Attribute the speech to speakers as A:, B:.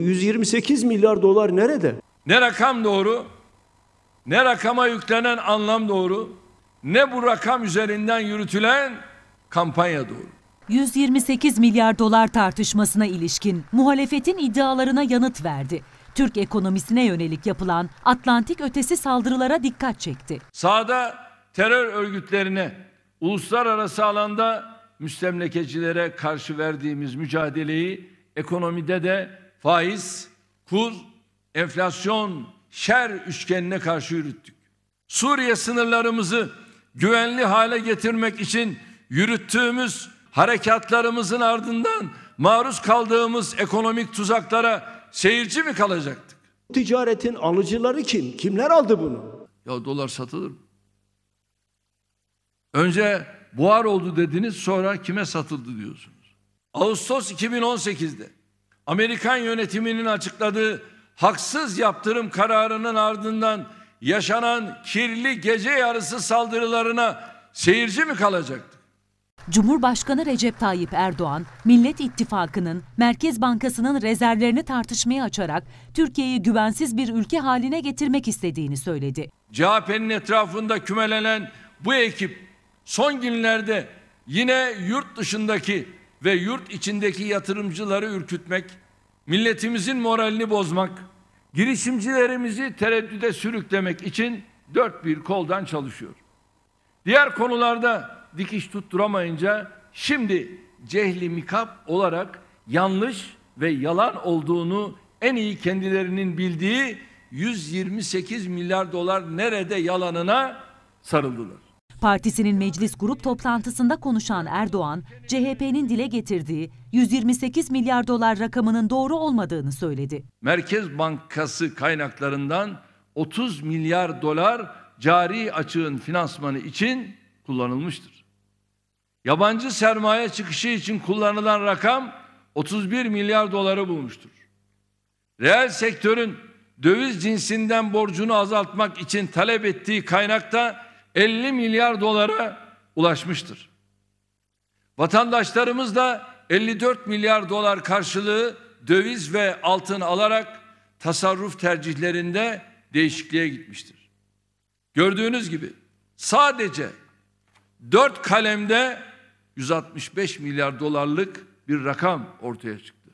A: 128 milyar dolar nerede? Ne rakam doğru, ne rakama yüklenen anlam doğru, ne bu rakam üzerinden yürütülen kampanya doğru.
B: 128 milyar dolar tartışmasına ilişkin muhalefetin iddialarına yanıt verdi. Türk ekonomisine yönelik yapılan Atlantik ötesi saldırılara dikkat çekti.
A: Sağda terör örgütlerine, uluslararası alanda müstemlekecilere karşı verdiğimiz mücadeleyi ekonomide de faiz, kur, enflasyon şer üçgenine karşı yürüttük. Suriye sınırlarımızı güvenli hale getirmek için yürüttüğümüz harekatlarımızın ardından maruz kaldığımız ekonomik tuzaklara seyirci mi kalacaktık? Ticaretin alıcıları kim? Kimler aldı bunu? Ya dolar satılır mı? Önce buhar oldu dediniz sonra kime satıldı diyorsunuz. Ağustos 2018'de Amerikan yönetiminin açıkladığı haksız yaptırım kararının ardından yaşanan kirli gece yarısı saldırılarına seyirci mi kalacaktı?
B: Cumhurbaşkanı Recep Tayyip Erdoğan, Millet İttifakı'nın Merkez Bankası'nın rezervlerini tartışmaya açarak Türkiye'yi güvensiz bir ülke haline getirmek istediğini söyledi.
A: CHP'nin etrafında kümelenen bu ekip son günlerde yine yurt dışındaki ve yurt içindeki yatırımcıları ürkütmek, milletimizin moralini bozmak, girişimcilerimizi tereddüde sürüklemek için dört bir koldan çalışıyor. Diğer konularda dikiş tutturamayınca şimdi cehli mikap olarak yanlış ve yalan olduğunu en iyi kendilerinin bildiği 128 milyar dolar nerede yalanına sarıldılar.
B: Partisinin meclis grup toplantısında konuşan Erdoğan, CHP'nin dile getirdiği 128 milyar dolar rakamının doğru olmadığını söyledi.
A: Merkez Bankası kaynaklarından 30 milyar dolar cari açığın finansmanı için kullanılmıştır. Yabancı sermaye çıkışı için kullanılan rakam 31 milyar doları bulmuştur. Reel sektörün döviz cinsinden borcunu azaltmak için talep ettiği kaynak da 50 milyar dolara ulaşmıştır. Vatandaşlarımız da 54 milyar dolar karşılığı döviz ve altın alarak tasarruf tercihlerinde değişikliğe gitmiştir. Gördüğünüz gibi sadece 4 kalemde 165 milyar dolarlık bir rakam ortaya çıktı.